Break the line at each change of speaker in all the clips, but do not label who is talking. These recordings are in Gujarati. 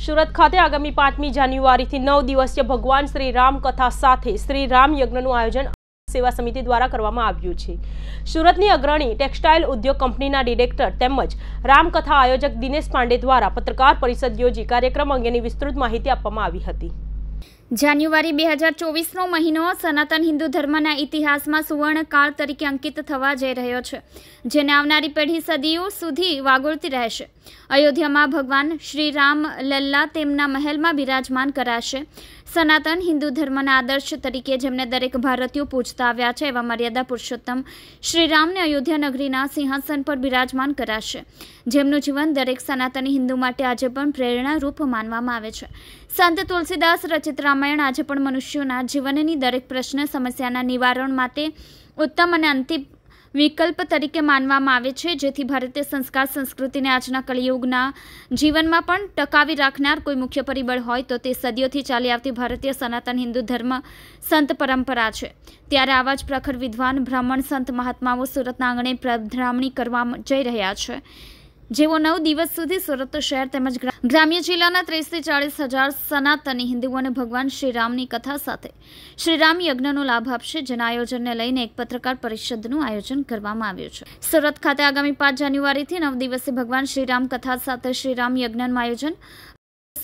સુરત ખાતે આગામી પાંચમી જાન્યુઆરીથી નવ દિવસીય ભગવાન શ્રી રામકથા સાથે શ્રી રામ યજ્ઞનું આયોજન સેવા સમિતિ દ્વારા કરવામાં આવ્યું છે સુરતની અગ્રણી ટેક્સટાઇલ ઉદ્યોગ કંપનીના ડિરેક્ટર તેમજ રામકથા આયોજક દિનેશ પાંડે દ્વારા પત્રકાર પરિષદ યોજી કાર્યક્રમ અંગેની વિસ્તૃત માહિતી આપવામાં આવી હતી
જાન્યુઆરી બે હજાર ચોવીસનો મહિનો સનાતન હિન્દુ ધર્મના ઇતિહાસમાં સુવર્ણકાળ તરીકે અંકિત થવા જઈ રહ્યો છે જેને આવનારી પેઢી સદીઓ સુધી વાગોળતી રહેશે અયોધ્યામાં ભગવાન શ્રીરામ લલ્લા તેમના મહેલમાં બિરાજમાન કરાશે સનાતન હિન્દુ ધર્મના આદર્શ તરીકે જેમને દરેક ભારતીયો પૂજતા આવ્યા છે એવા મર્યાદા પુરુષોત્તમ શ્રીરામને અયોધ્યા નગરીના સિંહાસન પર બિરાજમાન કરાશે જેમનું જીવન દરેક સનાતન હિન્દુ માટે આજે પણ પ્રેરણારૂપ માનવામાં આવે છે સંત તુલસીદાસ રચિત રામ રામાયણ આજે પણ મનુષ્યોના જીવનની દરેક પ્રશ્ન સમસ્યાના નિવારણ માટે ઉત્તમ અને અંતિમ વિકલ્પ તરીકે માનવામાં આવે છે જેથી ભારતીય સંસ્કાર સંસ્કૃતિને આજના કળિયુગના જીવનમાં પણ ટકાવી રાખનાર કોઈ મુખ્ય પરિબળ હોય તો તે સદીઓથી ચાલી આવતી ભારતીય સનાતન હિન્દુ ધર્મ સંત પરંપરા છે ત્યારે આવા જ પ્રખર વિદ્વાન બ્રાહ્મણ સંત મહાત્માઓ સુરતના આંગણે પ્રભ્રામણી કરવા જઈ રહ્યા છે જેઓ નવ દિવસ સુધી સુરત શહેર તેમજ ગ્રામ્ય જિલ્લાના ત્રીસથી ચાલીસ હજાર સનાતની હિન્દુઓને ભગવાન શ્રીરામની કથા સાથે શ્રીરામ યજ્ઞનો લાભ આપશે જેના આયોજનને લઈને એક પત્રકાર પરિષદનું આયોજન કરવામાં આવ્યું છે સુરત ખાતે આગામી પાંચ જાન્યુઆરીથી નવ દિવસે ભગવાન શ્રીરામ કથા સાથે શ્રીરામ યજ્ઞનું આયોજન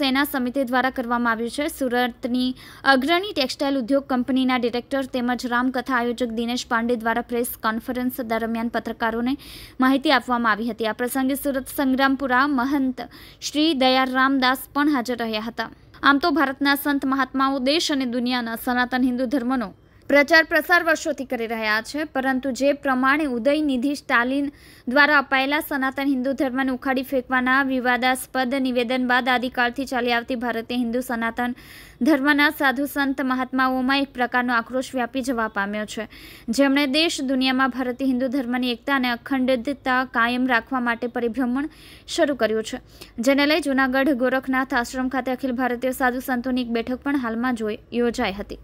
સેના સમિતિ દ્વારા કરવામાં આવ્યું છે સુરતની અગ્રણી ટેક્સટાઇલ ઉદ્યોગ કંપનીના ડિરેક્ટર તેમજ રામકથા આયોજક દિનેશ પાંડે દ્વારા પ્રેસ કોન્ફરન્સ દરમિયાન પત્રકારોને માહિતી આપવામાં આવી હતી આ પ્રસંગે સુરત સંગ્રામપુરા મહંત શ્રી દયારામદાસ પણ હાજર રહ્યા હતા આમ તો ભારતના સંત મહાત્માઓ દેશ અને દુનિયાના સનાતન હિન્દુ ધર્મનો પ્રચાર પ્રસાર વર્ષોથી કરી રહ્યા છે પરંતુ જે પ્રમાણે ઉદયનિધિ સ્ટાલિન દ્વારા અપાયેલા સનાતન હિન્દુ ધર્મને ઉખાડી ફેંકવાના વિવાદાસ્પદ નિવેદન બાદ આદિકાળથી ચાલી આવતી ભારતીય હિન્દુ સનાતન ધર્મના સાધુ સંત મહાત્માઓમાં એક પ્રકારનો આક્રોશ વ્યાપી જવા પામ્યો છે જેમણે દેશ દુનિયામાં ભારતીય હિન્દુ ધર્મની એકતા અને અખંડિતતા કાયમ રાખવા માટે પરિભ્રમણ શરૂ કર્યું છે જેને લઈ જૂનાગઢ ગોરખનાથ આશ્રમ ખાતે અખિલ ભારતીય સાધુ સંતોની એક બેઠક પણ હાલમાં યોજાઈ હતી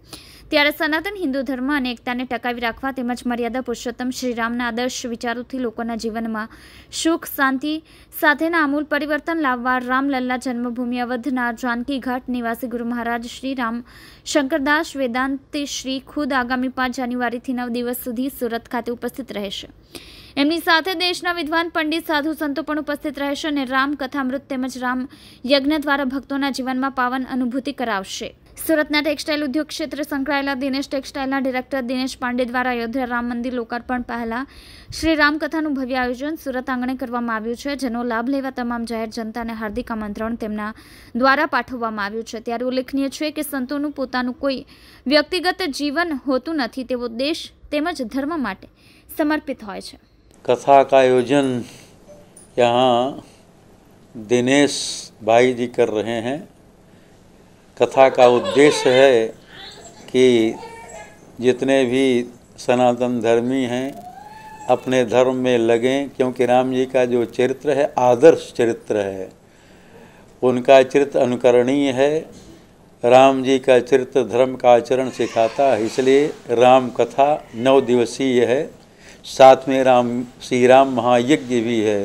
ત્યારે સનાતન હિન્દુ ધર્મ અને એકતાને ટકાવી રાખવા તેમજ મર્યાદા પુરુષોત્તમ શ્રીરામના આદર્શ વિચારોથી લોકોના જીવનમાં સુખ શાંતિ સાથેના આમૂલ પરિવર્તન લાવવા રામલલ્લા જન્મભૂમિ અવધના જાનકી ઘાટ નિવાસી ગુરુ મહારાજ શ્રી રામ શંકરદાસ વેદાંતિ શ્રી ખુદ આગામી પાંચ જાન્યુઆરીથી નવ દિવસ સુધી સુરત ખાતે ઉપસ્થિત રહેશે એમની સાથે દેશના વિદ્વાન પંડિત સાધુ સંતો પણ ઉપસ્થિત રહેશે અને રામ કથામૃત તેમજ રામ યજ્ઞ દ્વારા ભક્તોના જીવનમાં પાવન અનુભૂતિ કરાવશે સુરતના ટેક્સટાઇલ ઉદ્યોગ ક્ષેત્રે સંકળાયેલા દિનેશ ટેક્સટાઇલના ડિરેક્ટર દિનેશ પાંડે દ્વારા અયોધ્યા રામ મંદિર લોકાર્પણ પહેલા શ્રી રામકથાનું ભવ્ય આયોજન સુરત આંગણે કરવામાં આવ્યું છે જેનો લાભ લેવા તમામ જાહેર જનતાને હાર્દિક આમંત્રણ તેમના દ્વારા પાઠવવામાં આવ્યું છે ત્યારે ઉલ્લેખનીય છે કે સંતોનું પોતાનું કોઈ વ્યક્તિગત જીવન હોતું નથી તેવો દેશ તેમજ ધર્મ માટે સમર્પિત હોય છે
કથા કા આયોજન યહાં દિનેશ કર રહે હૈ कथा का उद्देश्य है कि जितने भी सनातन धर्मी हैं अपने धर्म में लगें क्योंकि राम जी का जो चरित्र है आदर्श चरित्र है उनका चरित्र अनुकरणीय है राम जी का चरित्र धर्म का आचरण सिखाता है इसलिए राम कथा नौ दिवसीय है साथ में राम श्री राम महायज्ञ भी है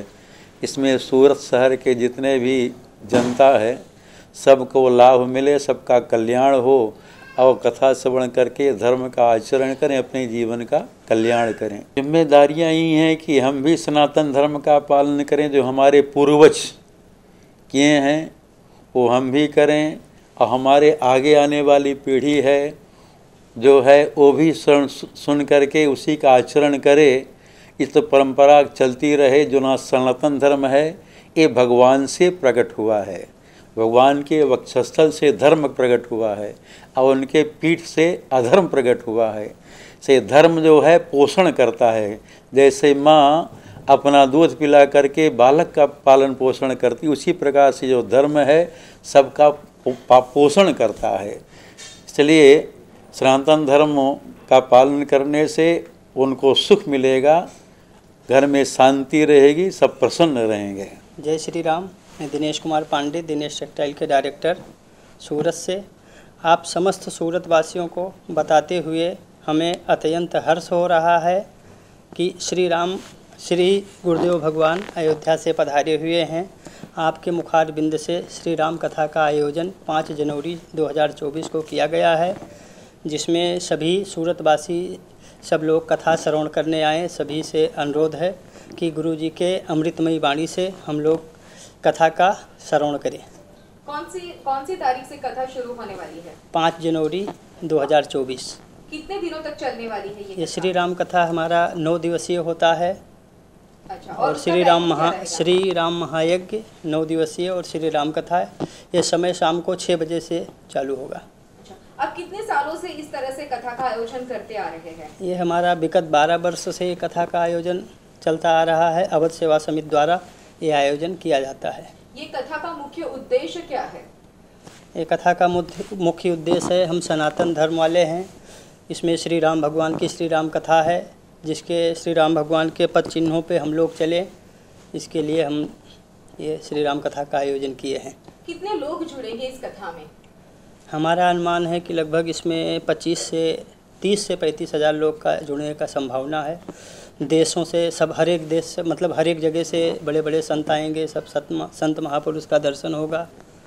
इसमें सूरत शहर के जितने भी जनता है सबको लाभ मिले सबका कल्याण हो और कथा श्रवण करके धर्म का आचरण करें अपने जीवन का कल्याण करें जिम्मेदारियाँ यही हैं कि हम भी सनातन धर्म का पालन करें जो हमारे पूर्वज किए हैं वो हम भी करें और हमारे आगे आने वाली पीढ़ी है जो है वो भी सुन सुन करके उसी का आचरण करे इस तो परंपरा चलती रहे जो ना सनातन धर्म है ये भगवान से प्रकट हुआ है भगवान के वक्षस्थल से धर्म प्रकट हुआ है और उनके पीठ से अधर्म प्रकट हुआ है से धर्म जो है पोषण करता है जैसे माँ अपना दूध पिला करके बालक का पालन पोषण करती उसी प्रकार से जो धर्म है सबका पोषण करता है इसलिए सनातन धर्म का पालन करने से उनको सुख मिलेगा घर में शांति रहेगी सब प्रसन्न रहेंगे
जय श्री राम मैं दिनेश कुमार पांडे दिनेश टेक्सटाइल के डायरेक्टर सूरत से आप समस्त सूरत वासियों को बताते हुए हमें अत्यंत हर्ष हो रहा है कि श्री राम श्री गुरुदेव भगवान अयोध्या से पधारे हुए हैं आपके मुखार बिंद से श्री राम कथा का आयोजन 5 जनवरी 2024 को किया गया है जिसमें सभी सूरतवासी सब लोग कथा श्रवण करने आए सभी से अनुरोध है कि गुरु जी के अमृतमयी वाणी से हम लोग कथा का श्रवण करें कौन सी कौन सी तारीख से कथा शुरू होने वाली है पाँच जनवरी 2024 कितने दिनों तक चलने वाली है ये, ये श्री राम कथा हमारा नौ दिवसीय होता है अच्छा, और, और श्री राम महा श्री राम महायज्ञ नौ दिवसीय और श्री राम कथा है ये समय शाम को छः बजे से चालू होगा
अच्छा, अब कितने सालों से इस तरह से कथा का
आयोजन करते आ रहे हैं ये हमारा विगत बारह वर्ष से कथा का आयोजन चलता आ रहा है अवध सेवा समिति द्वारा ये आयोजन किया जाता है ये कथा का मुख्य उद्देश्य क्या है ये कथा का मुख्य उद्देश्य है हम सनातन धर्म वाले हैं इसमें श्री राम भगवान की श्री राम कथा है जिसके श्री राम भगवान के पद चिन्हों पर हम लोग चले इसके लिए हम ये श्री राम कथा का आयोजन किए हैं कितने लोग
जुड़ेंगे इस कथा में
हमारा अनुमान है कि लगभग इसमें 25 से 30 से पैंतीस हज़ार लोग का जुड़ने का संभावना है देशों से सब हर एक देश से मतलब हर एक जगह से बड़े बड़े संत आएंगे सब संत संत महापुरुष का दर्शन होगा